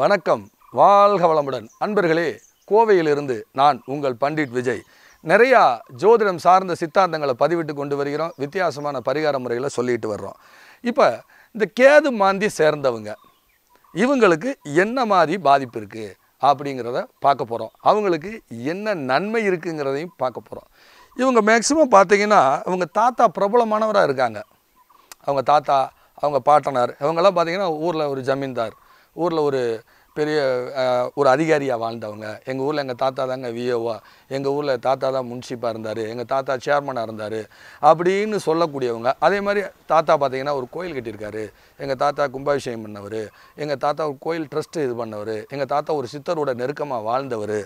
வணக்கம் வாழ்க வளமுடன் அன்பர்களே கோவையிலிருந்து நான் உங்கள் பண்டிட் விஜய் நிறையா ஜோதிடம் சார்ந்த சித்தாந்தங்களை பதிவிட்டு கொண்டு வருகிறோம் வித்தியாசமான பரிகார முறைகளை சொல்லிட்டு வர்றோம் இப்போ இந்த கேது மாந்தி சேர்ந்தவங்க இவங்களுக்கு என்ன மாதிரி பாதிப்பு இருக்குது அப்படிங்கிறத பார்க்க போகிறோம் அவங்களுக்கு என்ன நன்மை இருக்குங்கிறதையும் பார்க்க போகிறோம் இவங்க மேக்சிமம் பார்த்திங்கன்னா அவங்க தாத்தா பிரபலமானவராக இருக்காங்க அவங்க தாத்தா அவங்க பாட்டனார் இவங்கெல்லாம் பார்த்திங்கன்னா ஊரில் ஒரு ஜமீன்தார் ஊரில் ஒரு பெரிய ஒரு அதிகாரியாக வாழ்ந்தவங்க எங்கள் ஊரில் எங்கள் தாத்தா தாங்க விஓவா எங்கள் ஊரில் தாத்தா தான் முன்சிப்பாக இருந்தார் எங்கள் தாத்தா சேர்மனாக இருந்தார் அப்படின்னு சொல்லக்கூடியவங்க அதே மாதிரி தாத்தா பார்த்திங்கன்னா ஒரு கோயில் கட்டியிருக்காரு எங்கள் தாத்தா கும்பாபிஷேகம் பண்ணவர் எங்கள் தாத்தா ஒரு கோயில் ட்ரஸ்ட்டு இது பண்ணவர் எங்கள் தாத்தா ஒரு சித்தரோட நெருக்கமாக வாழ்ந்தவர்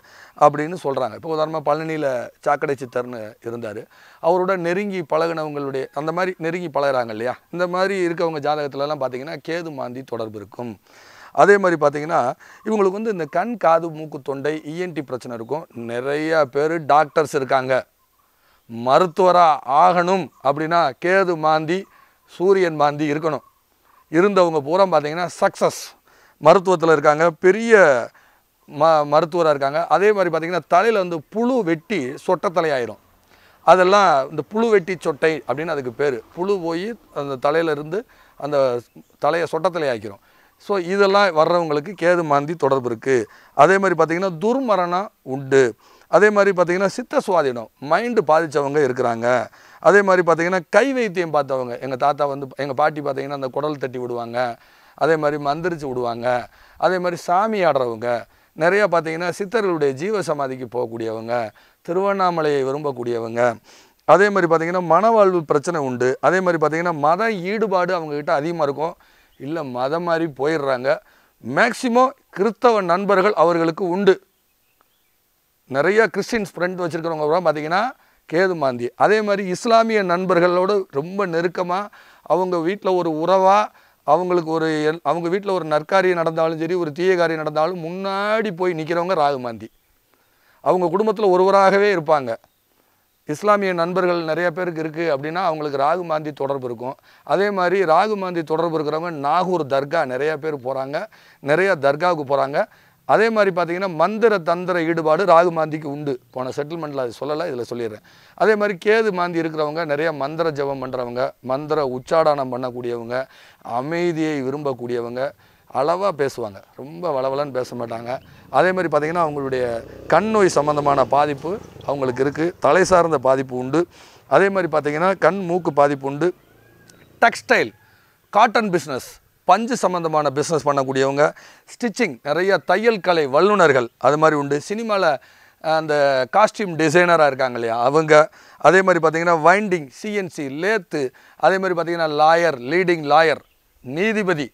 அப்படின்னு சொல்கிறாங்க இப்போ உதாரணமாக பழனியில் சாக்கடை சித்தர்னு இருந்தார் அவரோட நெருங்கி பழகினவங்களுடைய அந்த மாதிரி நெருங்கி பழகிறாங்க இல்லையா இந்த மாதிரி இருக்கவங்க ஜாதகத்துலலாம் பார்த்திங்கன்னா கேது மாந்தி தொடர்பு இருக்கும் அதே மாதிரி பார்த்திங்கன்னா இவங்களுக்கு வந்து இந்த கண் காது மூக்கு தொண்டை இஎன்டி e பிரச்சனை இருக்கும் நிறையா பேர் டாக்டர்ஸ் இருக்காங்க மருத்துவராக ஆகணும் அப்படின்னா கேது மாந்தி சூரியன் மாந்தி இருக்கணும் இருந்தவங்க பூரா பார்த்திங்கன்னா சக்ஸஸ் மருத்துவத்தில் இருக்காங்க பெரிய ம மருத்துவராக இருக்காங்க அதே மாதிரி பார்த்திங்கன்னா தலையில் வந்து புழு வெட்டி சொட்டை தலையாயிரும் அதெல்லாம் இந்த புழு வெட்டி சொட்டை அப்படின்னு அதுக்கு பேர் புழு போய் அந்த தலையிலிருந்து அந்த தலையை சொட்டத்தலையாக்கிறோம் ஸோ இதெல்லாம் வர்றவங்களுக்கு கேது மாந்தி தொடர்பு இருக்குது அதே மாதிரி பார்த்திங்கன்னா துர்மரணம் உண்டு அதே மாதிரி பார்த்திங்கன்னா சித்த சுவாதீனம் மைண்டு பாதித்தவங்க இருக்கிறாங்க அதே மாதிரி பார்த்திங்கன்னா கை வைத்தியம் பார்த்தவங்க எங்கள் தாத்தா வந்து எங்கள் பாட்டி பார்த்திங்கன்னா அந்த குடல் தட்டி விடுவாங்க அதே மாதிரி மந்திரிச்சு விடுவாங்க அதே மாதிரி சாமி ஆடுறவங்க நிறையா பார்த்திங்கன்னா சித்தர்களுடைய ஜீவ சமாதிக்கு போகக்கூடியவங்க திருவண்ணாமலையை விரும்பக்கூடியவங்க அதே மாதிரி பார்த்திங்கன்னா மனவாழ்வு பிரச்சனை உண்டு அதே மாதிரி பார்த்திங்கன்னா மத ஈடுபாடு அவங்கக்கிட்ட அதிகமாக இருக்கும் இல்லை மதம் மாதிரி போயிடுறாங்க மேக்சிமம் கிறிஸ்தவ நண்பர்கள் அவர்களுக்கு உண்டு நிறைய கிறிஸ்டின்ஸ் ஃப்ரெண்ட் வச்சுருக்கிறவங்க கூட பார்த்திங்கன்னா கேது மாந்தி அதே மாதிரி இஸ்லாமிய நண்பர்களோடு ரொம்ப நெருக்கமாக அவங்க வீட்டில் ஒரு உறவாக அவங்களுக்கு ஒரு அவங்க வீட்டில் ஒரு நற்காரியம் நடந்தாலும் சரி ஒரு தீயகாரியம் நடந்தாலும் முன்னாடி போய் நிற்கிறவங்க ராகுமாந்தி அவங்க குடும்பத்தில் ஒருவராகவே இருப்பாங்க இஸ்லாமிய நண்பர்கள் நிறைய பேருக்கு இருக்குது அப்படின்னா அவங்களுக்கு ராகு மாந்தி தொடர்பு இருக்கும் அதே மாதிரி ராகு மாந்தி தொடர்பு இருக்கிறவங்க நாகூர் தர்கா நிறைய பேர் போகிறாங்க நிறையா தர்காவுக்கு போகிறாங்க அதே மாதிரி பார்த்திங்கன்னா மந்திர தந்திர ஈடுபாடு ராகு மாந்திக்கு உண்டு போன செட்டில்மெண்ட்டில் அது சொல்லலை இதில் சொல்லிடுறேன் அதே மாதிரி கேது மாந்தி இருக்கிறவங்க நிறையா மந்திர ஜபம் பண்ணுறவங்க மந்திர உச்சாடானம் பண்ணக்கூடியவங்க அமைதியை விரும்பக்கூடியவங்க அளவாக பேசுவாங்க ரொம்ப வளவலன்னு பேச மாட்டாங்க அதே மாதிரி பார்த்திங்கன்னா அவங்களுடைய கண் நோய் சம்மந்தமான பாதிப்பு அவங்களுக்கு இருக்குது தலை சார்ந்த பாதிப்பு உண்டு அதே மாதிரி பார்த்திங்கன்னா கண் மூக்கு பாதிப்பு உண்டு டெக்ஸ்டைல் காட்டன் பிஸ்னஸ் பஞ்சு சம்மந்தமான பிஸ்னஸ் பண்ணக்கூடியவங்க ஸ்டிச்சிங் நிறைய தையல் கலை வல்லுநர்கள் அது மாதிரி உண்டு சினிமாவில் அந்த காஸ்டியூம் டிசைனராக இருக்காங்க இல்லையா அவங்க அதே மாதிரி பார்த்திங்கன்னா வைண்டிங் சிஎன்சி லேத்து அதே மாதிரி பார்த்திங்கன்னா லாயர் லீடிங் லாயர் நீதிபதி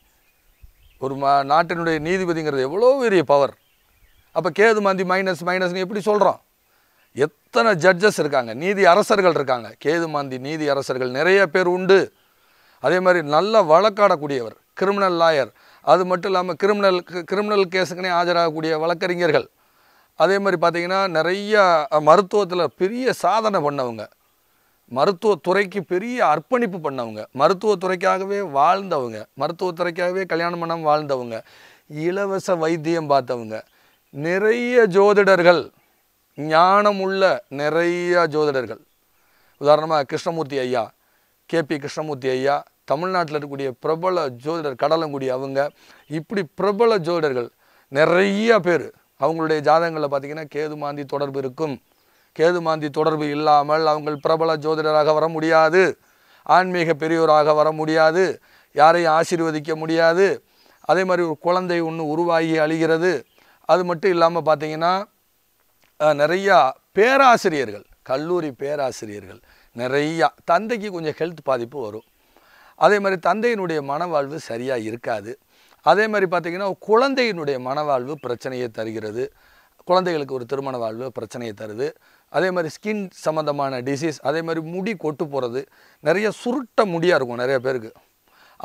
ஒரு மா நாட்டினுடைய நீதிபதிங்கிறது எவ்வளோ பெரிய பவர் அப்போ கேது மாந்தி மைனஸ் மைனஸ்னு எப்படி சொல்கிறோம் எத்தனை ஜட்ஜஸ் இருக்காங்க நீதி அரசர்கள் இருக்காங்க கேது மாந்தி நீதி அரசர்கள் நிறைய பேர் உண்டு அதே மாதிரி நல்ல வழக்காடக்கூடியவர் கிரிமினல் லாயர் அது மட்டும் இல்லாமல் கிரிமினல் கிரிமினல் கேஸுக்குனே ஆஜராகக்கூடிய வழக்கறிஞர்கள் அதே மாதிரி பார்த்திங்கன்னா நிறைய மருத்துவத்தில் பெரிய சாதனை பண்ணவங்க மருத்துவத்துறைக்கு பெரிய அர்ப்பணிப்பு பண்ணவங்க மருத்துவத்துறைக்காகவே வாழ்ந்தவங்க மருத்துவத்துறைக்காகவே கல்யாணம் பண்ணாமல் வாழ்ந்தவங்க இலவச வைத்தியம் பார்த்தவங்க நிறைய ஜோதிடர்கள் ஞானமுள்ள நிறைய ஜோதிடர்கள் உதாரணமாக கிருஷ்ணமூர்த்தி ஐயா கேபி கிருஷ்ணமூர்த்தி ஐயா தமிழ்நாட்டில் இருக்கக்கூடிய பிரபல ஜோதிடர் கடலங்குடி அவங்க இப்படி பிரபல ஜோதிடர்கள் நிறைய பேர் அவங்களுடைய ஜாதகங்களில் பார்த்திங்கன்னா கேது மாந்தி தொடர்பு இருக்கும் கேதுமாந்தி தொடர்பு இல்லாமல் அவங்கள் பிரபல ஜோதிடராக வர முடியாது ஆன்மீக பெரியோராக வர முடியாது யாரையும் ஆசீர்வதிக்க முடியாது அதே மாதிரி ஒரு குழந்தை ஒன்று உருவாகி அழிகிறது அது மட்டும் இல்லாமல் பார்த்திங்கன்னா நிறையா பேராசிரியர்கள் கல்லூரி பேராசிரியர்கள் நிறையா தந்தைக்கு கொஞ்சம் ஹெல்த் பாதிப்பு வரும் அதே மாதிரி தந்தையினுடைய மனவாழ்வு சரியாக இருக்காது அதே மாதிரி பார்த்திங்கன்னா குழந்தையினுடைய மனவாழ்வு பிரச்சனையை தருகிறது குழந்தைகளுக்கு ஒரு திருமண வாழ்வு பிரச்சனையை தருது அதே மாதிரி ஸ்கின் சம்மந்தமான டிசீஸ் அதே மாதிரி முடி கொட்டு போகிறது நிறைய சுருட்ட முடியாக இருக்கும் நிறைய பேருக்கு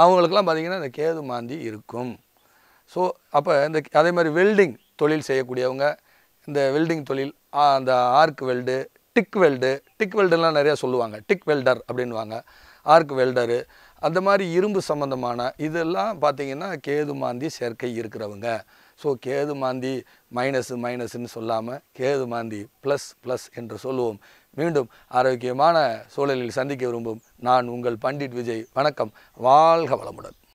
அவங்களுக்கெல்லாம் பார்த்திங்கன்னா இந்த கேது மாந்தி இருக்கும் ஸோ அப்போ இந்த அதே மாதிரி வெல்டிங் தொழில் செய்யக்கூடியவங்க இந்த வெல்டிங் தொழில் அந்த arc weld TIG weld TIG வெல்டுலாம் நிறையா சொல்லுவாங்க டிக் வெல்டர் அப்படின்வாங்க ஆர்க் வெல்டரு அந்த மாதிரி இரும்பு சம்மந்தமான இதெல்லாம் பார்த்திங்கன்னா கேது மாந்தி சேர்க்கை இருக்கிறவங்க ஸோ கேது மாந்தி மைனஸ் மைனஸ்ன்னு சொல்லாமல் கேது மாந்தி ப்ளஸ் ப்ளஸ் என்று சொல்லுவோம் மீண்டும் ஆரோக்கியமான சூழலில் சந்திக்க விரும்பும் நான் உங்கள் பண்டிட் விஜய் வணக்கம் வாழ்க வளமுடன்